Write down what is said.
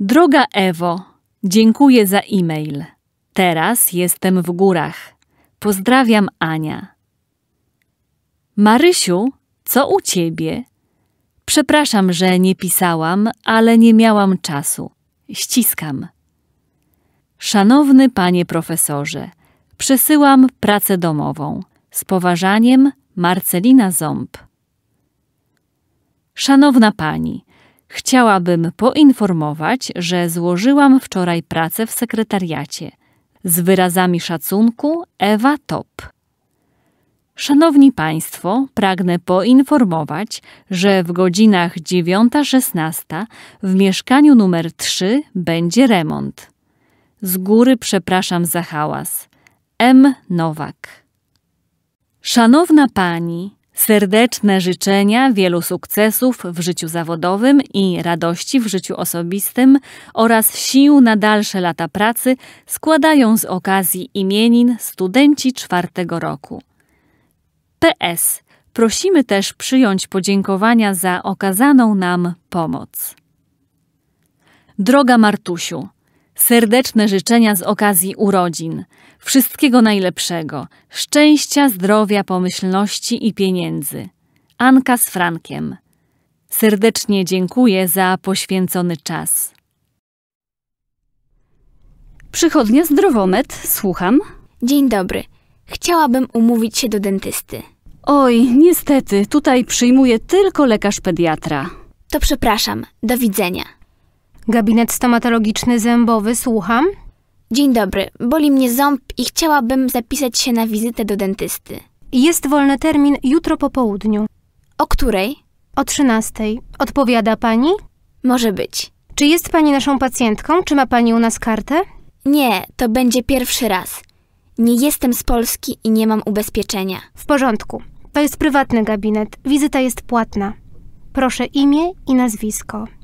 Droga Ewo, dziękuję za e-mail. Teraz jestem w górach. Pozdrawiam Ania. Marysiu, co u ciebie? Przepraszam, że nie pisałam, ale nie miałam czasu. Ściskam. Szanowny panie profesorze, przesyłam pracę domową. Z poważaniem Marcelina Ząb. Szanowna pani, Chciałabym poinformować, że złożyłam wczoraj pracę w sekretariacie. Z wyrazami szacunku Ewa Top. Szanowni Państwo, pragnę poinformować, że w godzinach 9.16 w mieszkaniu numer 3 będzie remont. Z góry przepraszam za hałas. M. Nowak. Szanowna Pani, Serdeczne życzenia wielu sukcesów w życiu zawodowym i radości w życiu osobistym oraz sił na dalsze lata pracy składają z okazji imienin studenci czwartego roku. PS. Prosimy też przyjąć podziękowania za okazaną nam pomoc. Droga Martusiu, serdeczne życzenia z okazji urodzin. Wszystkiego najlepszego, szczęścia, zdrowia, pomyślności i pieniędzy. Anka z Frankiem. Serdecznie dziękuję za poświęcony czas. Przychodnia Zdrowomet, słucham. Dzień dobry. Chciałabym umówić się do dentysty. Oj, niestety, tutaj przyjmuje tylko lekarz pediatra. To przepraszam. Do widzenia. Gabinet stomatologiczny zębowy, słucham. Dzień dobry, boli mnie ząb i chciałabym zapisać się na wizytę do dentysty. Jest wolny termin jutro po południu. O której? O 13. Odpowiada pani? Może być. Czy jest pani naszą pacjentką? Czy ma pani u nas kartę? Nie, to będzie pierwszy raz. Nie jestem z Polski i nie mam ubezpieczenia. W porządku. To jest prywatny gabinet. Wizyta jest płatna. Proszę imię i nazwisko.